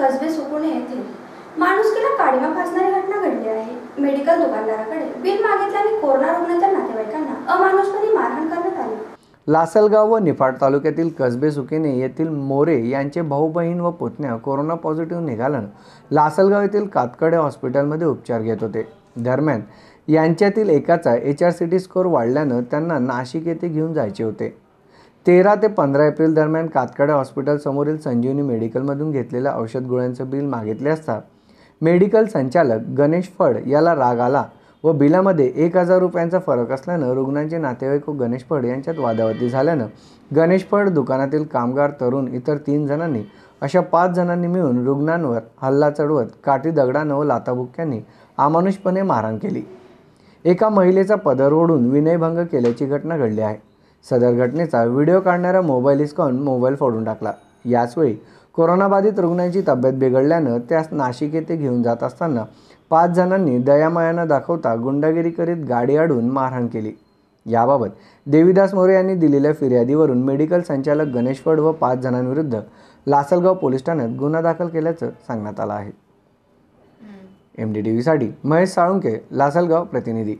कसबे सुकुणे येथील माणुसकीला काढव्या फासणारी घटना घडली आहे मेडिकल दुकानदाराकडे बिल मागितल्याने कोरोना रुग्णाच्या नातेवाईकांना अमानुषपणे मारहाण करण्यात आली लासलगाव व निफाड तालुक्यातील कसबे सुकेने येथील मोरे यांचे भाऊ बहीण व पुतण्या कोरोना पॉझिटिव्ह निघाल्यानं लासलगाव येथील कातकडे हॉस्पिटलमध्ये उपचार घेत होते दरम्यान यांच्यातील एकाचा H R C T score वाढल्यानं त्यांना नाशिक येथे घेऊन जायचे होते तेरा ते पंधरा एप्रिल दरम्यान कातकडे हॉस्पिटलसमोरील संजीवनी मेडिकलमधून घेतलेल्या औषध गोळ्यांचं बिल मागितले असता मेडिकल संचालक गणेश फड याला राग आला व बिलामध्ये एक हजार रुपयांचा फरक असल्यानं रुग्णांचे नातेवाईक व गणेश फड यांच्यात वादावादी झाल्यानं गणेश फड दुकानातील कामगार तरुण इतर तीन जणांनी अशा पाच जणांनी मिळून रुग्णांवर हल्ला चढवत काठी दगडानं व लाताबुक्क्यांनी अमानुषपणे मारहाण केली एका महिलेचा पदर ओढून विनयभंग केल्याची घटना घडली आहे सदर घटनेचा व्हिडिओ काढणारा मोबाईल इस्कॉन मोबाईल फोडून टाकला याचवेळी कोरोनाबाधित रुग्णांची तब्येत बिघडल्यानं त्यास नाशिक येथे घेऊन जात असताना पाच जणांनी दयामायानं दाखवता गुंडागिरी करीत गाडी अडून मारहाण केली याबाबत देवीदास मोरे यांनी दिलेल्या फिर्यादीवरून मेडिकल संचालक गणेश फड व पाच जणांविरुद्ध लासलगाव पोलीस ठाण्यात गुन्हा दाखल केल्याचं सांगण्यात आलं आहे एम डी टी व्हीसाठी महेश साळुंके लासलगाव प्रतिनिधी